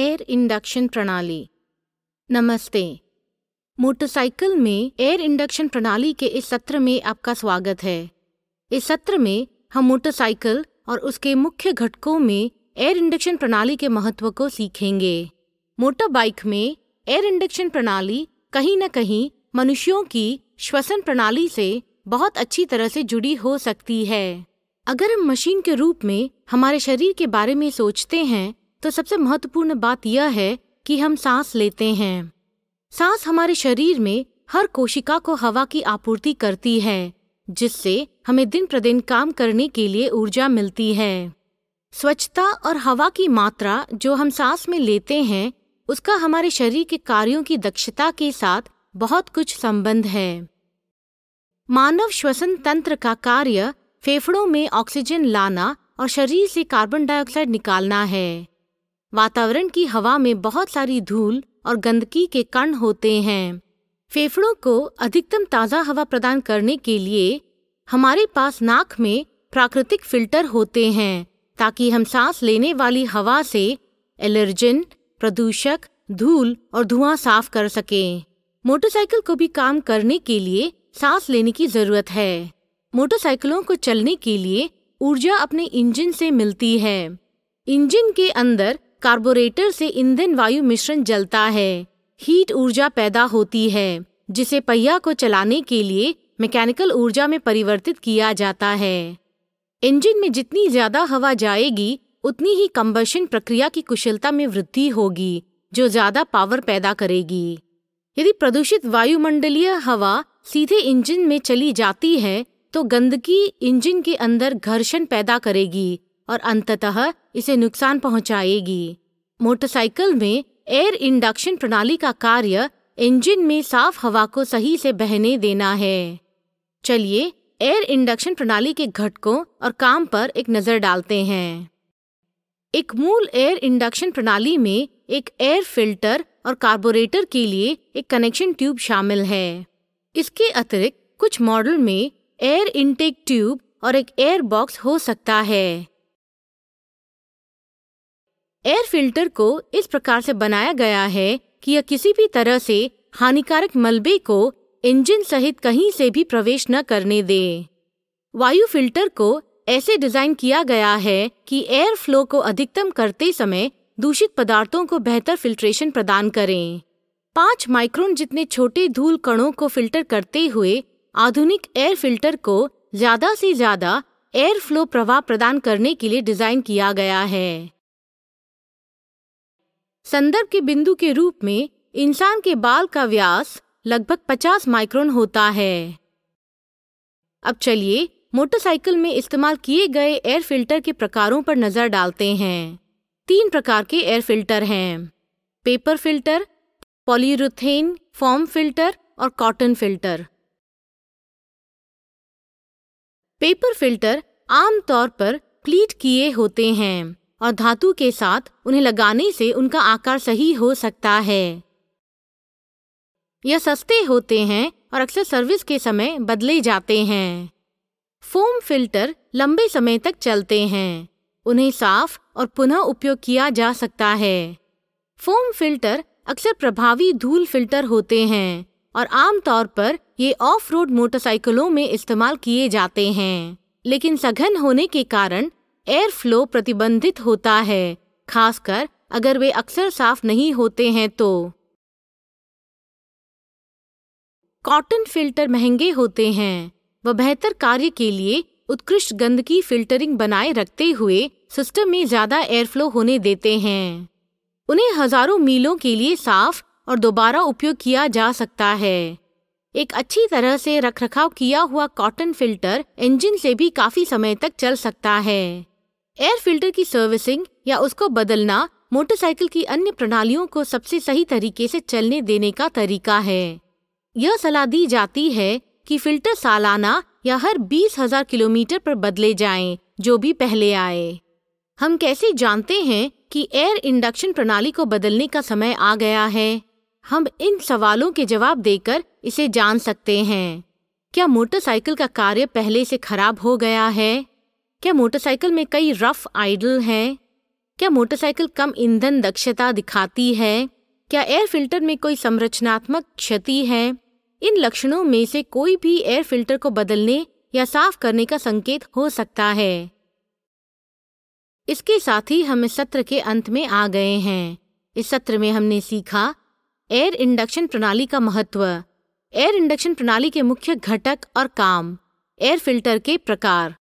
air induction प्रणाली नमस्ते motorcycle में एयर इंडक्शन प्रणाली के इस सत्र में आपका स्वागत है इस सत्र में हम मोटरसाइकिल और उसके मुख्य घटकों में एयर इंडक्शन प्रणाली के महत्व को सीखेंगे मोटर बाइक में एयर इंडक्शन प्रणाली कहीं न कहीं मनुष्यों की श्वसन प्रणाली से बहुत अच्छी तरह से जुड़ी हो सकती है अगर हम मशीन के रूप में हमारे शरीर के बारे में सोचते हैं तो सबसे महत्वपूर्ण बात यह है कि हम सांस लेते हैं सांस हमारे शरीर में हर कोशिका को हवा की आपूर्ति करती है जिससे हमें दिन प्रतिदिन काम करने के लिए ऊर्जा मिलती है स्वच्छता और हवा की मात्रा जो हम सांस में लेते हैं उसका हमारे शरीर के कार्यों की दक्षता के साथ बहुत कुछ संबंध है मानव श्वसन तंत्र का कार्य फेफड़ों में ऑक्सीजन लाना और शरीर से कार्बन डाइऑक्साइड निकालना है वातावरण की हवा में बहुत सारी धूल और गंदगी के कण होते हैं फेफड़ों को अधिकतम ताज़ा हवा प्रदान करने के लिए हमारे पास नाक में प्राकृतिक फिल्टर होते हैं ताकि हम सांस लेने वाली हवा से एलर्जन प्रदूषक धूल और धुआं साफ कर सकें मोटरसाइकिल को भी काम करने के लिए सांस लेने की जरूरत है मोटरसाइकिलों को चलने के लिए ऊर्जा अपने इंजन से मिलती है इंजन के अंदर कार्बोरेटर से ईंधन वायु मिश्रण जलता है हीट ऊर्जा पैदा होती है जिसे पहिया को चलाने के लिए मैकेनिकल ऊर्जा में परिवर्तित किया जाता है इंजन में जितनी ज्यादा हवा जाएगी उतनी ही कम्बशन प्रक्रिया की कुशलता में वृद्धि होगी जो ज्यादा पावर पैदा करेगी यदि प्रदूषित वायुमंडलीय हवा सीधे इंजन में चली जाती है तो गंदगी इंजन के अंदर घर्षण पैदा करेगी और अंततः इसे नुकसान पहुंचाएगी मोटरसाइकिल में एयर इंडक्शन प्रणाली का कार्य इंजन में साफ हवा को सही से बहने देना है चलिए एयर इंडक्शन प्रणाली के घटकों और काम पर एक नज़र डालते हैं एक मूल एयर इंडक्शन प्रणाली में एक एयर फिल्टर और कार्बोरेटर के लिए एक कनेक्शन ट्यूब शामिल है इसके अतिरिक्त कुछ मॉडल में एयर इनटेक ट्यूब और एक एयर बॉक्स हो सकता है एयर फिल्टर को इस प्रकार से बनाया गया है कि यह किसी भी तरह से हानिकारक मलबे को इंजन सहित कहीं से भी प्रवेश न करने दे वायु फिल्टर को ऐसे डिजाइन किया गया है कि एयर फ्लो को अधिकतम करते समय दूषित पदार्थों को बेहतर फिल्ट्रेशन प्रदान करें पाँच माइक्रोन जितने छोटे धूल कणों को फिल्टर करते हुए आधुनिक एयर फिल्टर को ज्यादा से ज्यादा एयर फ्लो प्रवाह प्रदान करने के लिए डिजाइन किया गया है संदर्भ के बिंदु के रूप में इंसान के बाल का व्यास लगभग 50 माइक्रोन होता है अब चलिए मोटरसाइकिल में इस्तेमाल किए गए एयर फिल्टर के प्रकारों पर नजर डालते हैं तीन प्रकार के एयर फिल्टर हैं paper filter polyurethane foam filter और कॉटन फिल्टर पेपर फिल्टर आमतौर पर प्लीट किए होते हैं और धातु के साथ उन्हें लगाने से उनका आकार सही हो सकता है यह सस्ते होते हैं और अक्सर सर्विस के समय बदले जाते हैं फोम फिल्टर लंबे समय तक चलते हैं उन्हें साफ और पुनः उपयोग किया जा सकता है फोम फिल्टर अक्सर प्रभावी धूल फिल्टर होते हैं और आमतौर पर ये ऑफ रोड मोटरसाइकिलों में इस्तेमाल किए जाते हैं लेकिन सघन होने के कारण एयर फ्लो प्रतिबंधित होता है खासकर अगर वे अक्सर साफ नहीं होते हैं तो कॉटन फिल्टर महंगे होते हैं वह बेहतर कार्य के लिए उत्कृष्ट गंदगी फिल्टरिंग बनाए रखते हुए सिस्टम में ज़्यादा एयर फ्लो होने देते हैं उन्हें हजारों मीलों के लिए साफ और दोबारा उपयोग किया जा सकता है एक अच्छी तरह से रखरखाव किया हुआ कॉटन फिल्टर इंजन से भी काफी समय तक चल सकता है एयर फिल्टर की सर्विसिंग या उसको बदलना मोटरसाइकिल की अन्य प्रणालियों को सबसे सही तरीके से चलने देने का तरीका है यह सलाह दी जाती है कि फिल्टर सालाना या हर बीस हजार किलोमीटर पर बदले जाएं, जो भी पहले आए हम कैसे जानते हैं कि एयर इंडक्शन प्रणाली को बदलने का समय आ गया है हम इन सवालों के जवाब देकर इसे जान सकते हैं क्या मोटरसाइकिल का कार्य पहले से खराब हो गया है क्या मोटरसाइकिल में कई रफ आइडल हैं क्या मोटरसाइकिल कम ईंधन दक्षता दिखाती है क्या एयर फिल्टर में कोई संरचनात्मक क्षति है इन लक्षणों में से कोई भी एयर फिल्टर को बदलने या साफ करने का संकेत हो सकता है इसके साथ ही हम इस सत्र के अंत में आ गए हैं इस सत्र में हमने सीखा एयर इंडक्शन प्रणाली का महत्व एयर इंडक्शन प्रणाली के मुख्य घटक और काम एयर फिल्टर के प्रकार